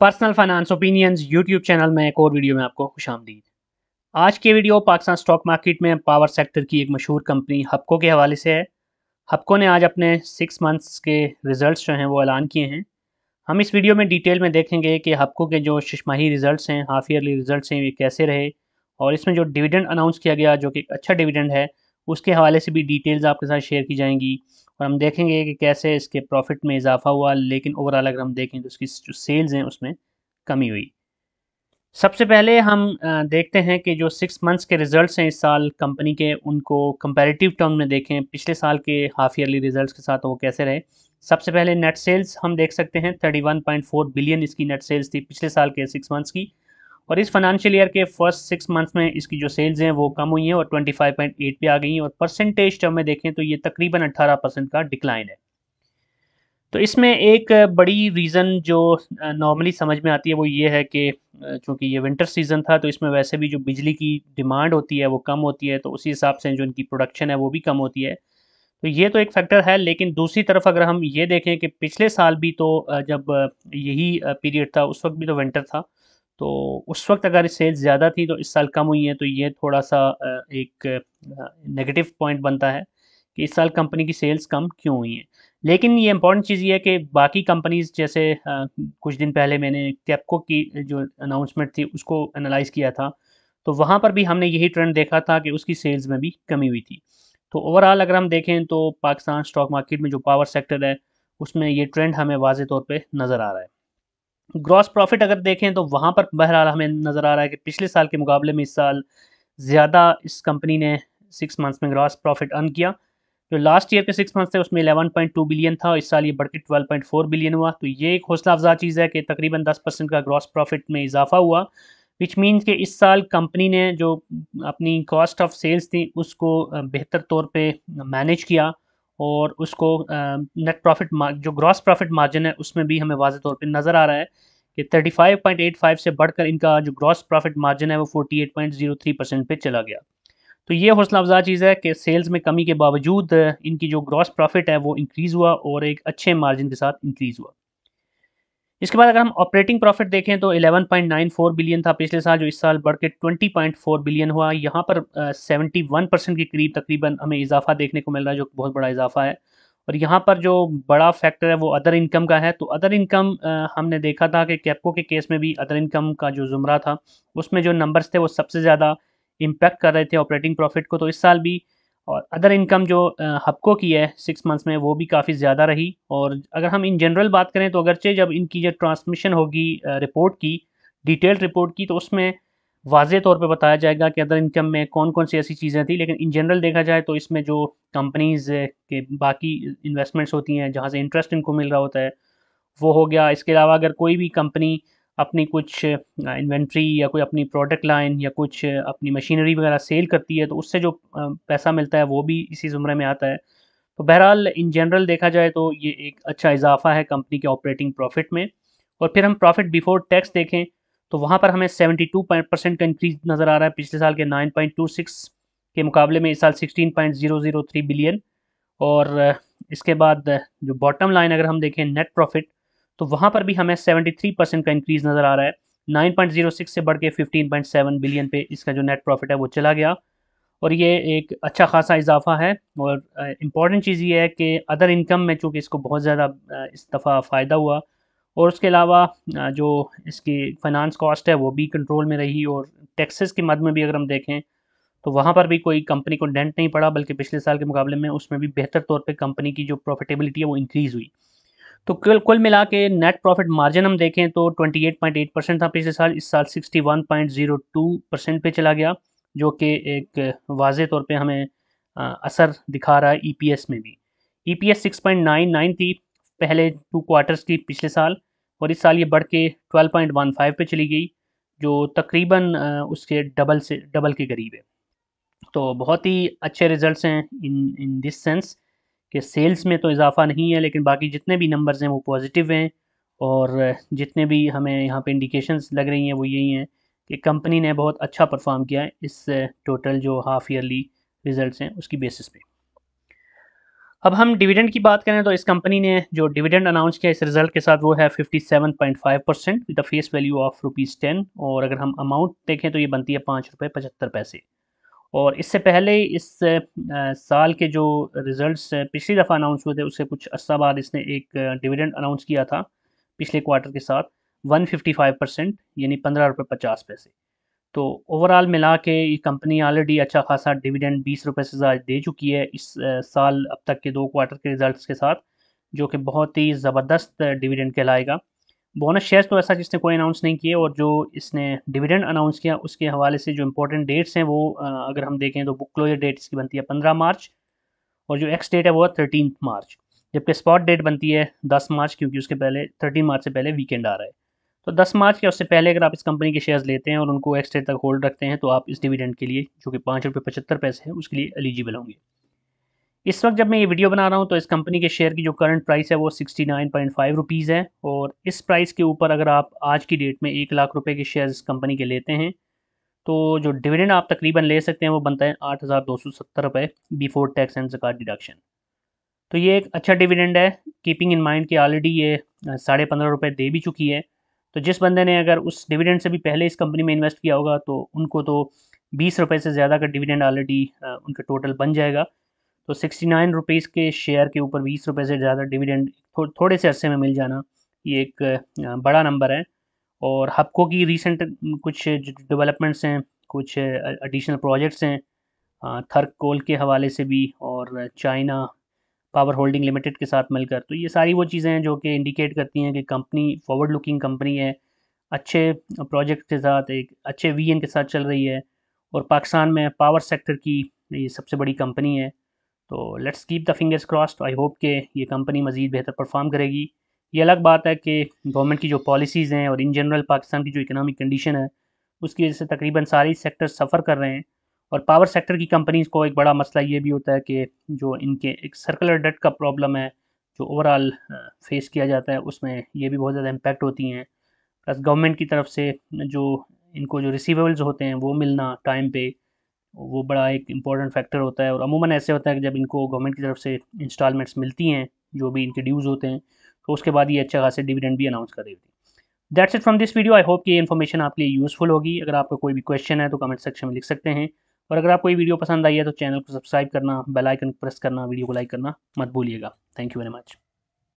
personal finance opinions YouTube channel में एक और वीडियो में आपको खुश आमदीद आज की वीडियो पाकिस्तान स्टॉक मार्केट में पावर सेक्टर की एक मशहूर कंपनी हपको के हवाले से है हपको ने आज अपने सिक्स मंथ्स के रिज़ल्ट जो हैं वो ऐलान किए हैं हम इस वीडियो में डिटेल में देखेंगे कि हपको के जो शशमाही रिज़ल्ट हैं हाफ ईयरली रिज़ल्ट हैं ये कैसे रहे और इसमें जो डिविडेंड अनाउंस किया गया जो कि अच्छा डिविडेंड है उसके हवाले से भी डिटेल्स आपके साथ शेयर की जाएंगी और हम देखेंगे कि कैसे इसके प्रॉफिट में इजाफा हुआ लेकिन ओवरऑल अगर हम देखें तो उसकी जो सेल्स हैं उसमें कमी हुई सबसे पहले हम देखते हैं कि जो सिक्स मंथ्स के रिजल्ट्स हैं इस साल कंपनी के उनको कंपैरेटिव टर्म में देखें पिछले साल के हाफ ईयरली रिजल्ट्स के साथ वो कैसे रहे सबसे पहले नेट सेल्स हम देख सकते हैं 31.4 बिलियन इसकी नेट सेल्स थी पिछले साल के सिक्स मंथ्स की और इस फाइनेंशियल ईयर के फर्स्ट सिक्स मंथ्स में इसकी जो सेल्स हैं वो कम हुई हैं और 25.8 पे आ गई हैं और परसेंटेज टर्म में देखें तो ये तकरीबन 18 परसेंट का डिक्लाइन है तो इसमें एक बड़ी रीज़न जो नॉर्मली समझ में आती है वो ये है कि चूँकि ये विंटर सीज़न था तो इसमें वैसे भी जो बिजली की डिमांड होती है वो कम होती है तो उसी हिसाब से जो इनकी प्रोडक्शन है वो भी कम होती है तो ये तो एक फैक्टर है लेकिन दूसरी तरफ अगर हम ये देखें कि पिछले साल भी तो जब यही पीरियड था उस वक्त भी तो विंटर था तो उस वक्त अगर सेल्स ज़्यादा थी तो इस साल कम हुई है तो ये थोड़ा सा एक नेगेटिव पॉइंट बनता है कि इस साल कंपनी की सेल्स कम क्यों हुई हैं लेकिन ये इंपॉर्टेंट चीज़ ये है कि बाकी कंपनीज जैसे कुछ दिन पहले मैंने कैपको की जो अनाउंसमेंट थी उसको एनालाइज किया था तो वहाँ पर भी हमने यही ट्रेंड देखा था कि उसकी सेल्स में भी कमी हुई थी तो ओवरऑल अगर हम देखें तो पाकिस्तान स्टॉक मार्केट में जो पावर सेक्टर है उसमें ये ट्रेंड हमें वाज तौर पर नज़र आ रहा है ग्रॉस प्रॉफिट अगर देखें तो वहाँ पर बहरहाल हमें नज़र आ रहा है कि पिछले साल के मुकाबले में इस साल ज़्यादा इस कंपनी ने सिक्स मंथ्स में ग्रॉस प्रॉफिट अर्न किया जो लास्ट ईयर के सिक्स मंथ्स थे उसमें 11.2 बिलियन था इस साल ये बढ़ के 12.4 बिलियन हुआ तो ये एक हौसला अफजा चीज़ है कि तकरीबन दस परसेंट का ग्रॉस प्रॉफिट में इजाफा हुआ विच मीन्स कि इस साल कंपनी ने जो अपनी कॉस्ट ऑफ सेल्स थी उसको बेहतर तौर पर मैनेज किया और उसको नेट प्रॉफिट जो ग्रॉस प्रॉफिट मार्जिन है उसमें भी हमें वाजे तौर पर नज़र आ रहा है कि 35.85 से बढ़कर इनका जो ग्रॉस प्रॉफिट मार्जिन है वो 48.03 परसेंट पर चला गया तो ये हौसला अफजा चीज़ है कि सेल्स में कमी के बावजूद इनकी जो ग्रॉस प्रॉफिट है वो इंक्रीज़ हुआ और एक अच्छे मार्जिन के साथ इंक्रीज़ हुआ इसके बाद अगर हम ऑपरेटिंग प्रॉफिट देखें तो 11.94 बिलियन था पिछले साल जो इस साल बढ़ के 20.4 बिलियन हुआ यहाँ पर सेवेंटी वन परसेंट के करीब तकरीबन हमें इजाफा देखने को मिल रहा है जो बहुत बड़ा इजाफा है और यहाँ पर जो बड़ा फैक्टर है वो अदर इनकम का है तो अदर इनकम हमने देखा था कि कैपको के केस में भी अदर इनकम का जो ज़ुमरा था उसमें जो नंबर्स थे वो सबसे ज़्यादा इम्पैक्ट कर रहे थे ऑपरेटिंग प्रॉफिट को तो इस साल भी और अदर इनकम जो हबको की है सिक्स मंथ्स में वो भी काफ़ी ज़्यादा रही और अगर हम इन जनरल बात करें तो अगरचे जब इनकी जो ट्रांसमिशन होगी रिपोर्ट की डिटेल रिपोर्ट की तो उसमें वाज तौर पर बताया जाएगा कि अदर इनकम में कौन कौन सी ऐसी चीज़ें थी लेकिन इन जनरल देखा जाए तो इसमें जो कंपनीज़ के बाकी इन्वेस्टमेंट्स होती हैं जहाँ से इंटरेस्ट इनको मिल रहा होता है वो हो गया इसके अलावा अगर कोई भी कंपनी अपनी कुछ इन्वेंट्री या कोई अपनी प्रोडक्ट लाइन या कुछ अपनी मशीनरी वगैरह सेल करती है तो उससे जो पैसा मिलता है वो भी इसी ज़ुमरे में आता है तो बहरहाल इन जनरल देखा जाए तो ये एक अच्छा इजाफा है कंपनी के ऑपरेटिंग प्रॉफिट में और फिर हम प्रॉफिट बिफोर टैक्स देखें तो वहाँ पर हमें 72 परसेंट का इंक्रीज नज़र आ रहा है पिछले साल के 9.26 के मुकाबले में इस साल 16.003 बिलियन और इसके बाद जो बॉटम लाइन अगर हम देखें नेट प्रॉफिट तो वहाँ पर भी हमें सेवेंटी थ्री परसेंट का इंक्रीज नज़र आ रहा है नाइन पॉइंट जीरो सिक्स से बढ़ के फिफ़्टीन पॉइंट सेवन बिलियन पे इसका जो नेट प्रॉफिट है वो चला गया और ये एक अच्छा खासा इजाफा है और इम्पॉर्टेंट चीज़ ये है कि अदर इनकम में चूँकि इसको बहुत ज़्यादा इस दफ़ा फ़ायदा हुआ और उसके अलावा जो इसकी फाइनेंस कॉस्ट है वो भी कंट्रोल में रही और टैक्सेस की मद में भी अगर हम देखें तो वहाँ पर भी कोई कंपनी को डेंट नहीं पड़ा बल्कि पिछले साल के मुकाबले में उसमें भी बेहतर तौर पे कंपनी की जो प्रॉफिटेबिलिटी है वो इंक्रीज़ हुई तो कुल कुल मिला के नेट प्रॉफिट मार्जिन हम देखें तो 28.8 परसेंट था पिछले साल इस साल 61.02 परसेंट पे चला गया जो कि एक वाज तौर पे हमें असर दिखा रहा है ई e में भी ई e पी थी पहले टू क्वार्टर्स की पिछले साल और इस साल ये बढ़ के 12.15 पे चली गई जो तकरीबन उसके डबल से डबल के करीब है तो बहुत ही अच्छे रिजल्ट्स हैं इन इन दिस सेंस कि सेल्स में तो इजाफा नहीं है लेकिन बाकी जितने भी नंबर्स हैं वो पॉजिटिव हैं और जितने भी हमें यहाँ पे इंडिकेशंस लग रही हैं वो यही हैं कि कंपनी ने बहुत अच्छा परफॉर्म किया है इस टोटल जो हाफ ईयरली रिज़ल्ट हैं उसकी बेसिस पे अब हम डिविडेंड की बात करें तो इस कंपनी ने जो डिविडेंड अनाउंस किया इस रिजल्ट के साथ वो है 57.5 percent with the face value of rupees ten और अगर हम अमाउंट देखें तो ये बनती है पाँच रुपये पचहत्तर पैसे और इससे पहले इस साल के जो रिज़ल्ट्स पिछली दफ़ा अनाउंस हुए थे उससे कुछ अर्सा बाद इसने एक डिविडेंड अनाउंस किया था पिछले क्वार्टर के साथ 155 परसेंट यानी पंद्रह रुपये पचास पैसे तो ओवरऑल मिला के ये कंपनी ऑलरेडी अच्छा खासा डिविडेंड बीस रुपये से ज़्यादा दे चुकी है इस साल अब तक के दो क्वार्टर के रिज़ल्ट के साथ जो कि बहुत ही ज़बरदस्त डिविडेंड कहलाएगा बोनस शेयर्स तो ऐसा जिसने कोई अनाउंस नहीं किए और जो इसने डिविडेंड अनाउंस किया उसके हवाले से जो इंपॉर्टेंट डेट्स हैं वो अगर हम देखें तो बुक क्लोजर डेट इसकी बनती है पंद्रह मार्च और जो एक्स डेट है वो है थर्टीन मार्च जबकि स्पॉट डेट बनती है दस मार्च क्योंकि उसके पहले थर्टीन मार्च से पहले वीकेंड आ रहा है तो दस मार्च या उससे पहले अगर आप इस कंपनी के शेयर्स लेते हैं और उनको एक्स डेट तक होल्ड रखते हैं तो आप इस डिविडेंड के लिए जो कि पाँच रुपये पचहत्तर पैसे हैं उसके लिए एलिजिबल होंगे इस वक्त जब मैं ये वीडियो बना रहा हूँ तो इस कंपनी के शेयर की जो करंट प्राइस है वो sixty nine point five rupees है और इस प्राइस के ऊपर अगर आप आज की डेट में एक लाख रुपए के शेयर इस कंपनी के लेते हैं तो जो डिविडेंड आप तकरीबन ले सकते हैं वो बनता है आठ हज़ार दो सौ सत्तर रुपये बिफोर टैक्स एंड जक़ात डिडक्शन तो ये एक अच्छा डिविडेंड है कीपिंग इन माइंड कि ऑलरेडी ये साढ़े पंद्रह रुपये दे भी चुकी है तो जिस बंदे ने अगर उस डिविडेंड से भी पहले इस कंपनी में इन्वेस्ट किया होगा तो उनको तो बीस रुपये से ज़्यादा का डिविडेंड ऑलरेडी उनका टोटल बन जाएगा तो सिक्सटी नाइन रुपीज़ के शेयर के ऊपर बीस रुपये से ज़्यादा डिविडेंड थो, थोड़े से अरसे में मिल जाना ये एक बड़ा नंबर है और हपको की रिसेंट कुछ डेवलपमेंट्स हैं कुछ एडिशनल प्रोजेक्ट्स हैं थर्क कोल के हवाले से भी और चाइना पावर होल्डिंग लिमिटेड के साथ मिलकर तो ये सारी वो चीज़ें हैं जो कि इंडिकेट करती हैं कि कंपनी फॉरवर्ड लुकिंग कंपनी है अच्छे प्रोजेक्ट के साथ एक अच्छे वी के साथ चल रही है और पाकिस्तान में पावर सेक्टर की ये सबसे बड़ी कंपनी है तो let's keep the fingers cross I hope कि ये कंपनी मज़ीद बेहतर परफॉर्म करेगी ये अलग बात है कि गवर्नमेंट की जो पॉलिसीज़ हैं और इन जनरल पाकिस्तान की जो इकनॉमिक कंडीशन है उसकी वजह से तकरीबन सारी सेक्टर सफ़र कर रहे हैं और पावर सेक्टर की कंपनीज़ को एक बड़ा मसला ये भी होता है कि जो इनके एक सर्कुलर डेट का प्रॉब्लम है जो ओवरऑल फेस किया जाता है उसमें ये भी बहुत ज़्यादा इम्पेक्ट होती हैं प्लस गवर्नमेंट की तरफ से जो इनको जो रिसीवेबल्स होते हैं वो मिलना टाइम पे वो बड़ा एक इम्पॉर्टेंट फैक्टर होता है और अमूमन ऐसे होता है कि जब इनको गवर्नमेंट की तरफ से इंस्टॉलमेंट्स मिलती हैं जो भी इनके ड्यूज़ होते हैं तो उसके बाद ये अच्छा खासा डिविडेंड भी अनाउंस कर देती है that's it from this video I hope कि ये इन्फॉर्मेशन आपके लिए यूज़फुल होगी अगर आपका कोई भी क्वेश्चन है तो कमेंट सेक्शन में लिख सकते हैं और अगर आपको ये वीडियो पसंद आई है तो चैनल को सब्सक्राइब करना बेल आइकन प्रेस करना वीडियो को लाइक करना मत भूलिएगा थैंक यू वेरी मच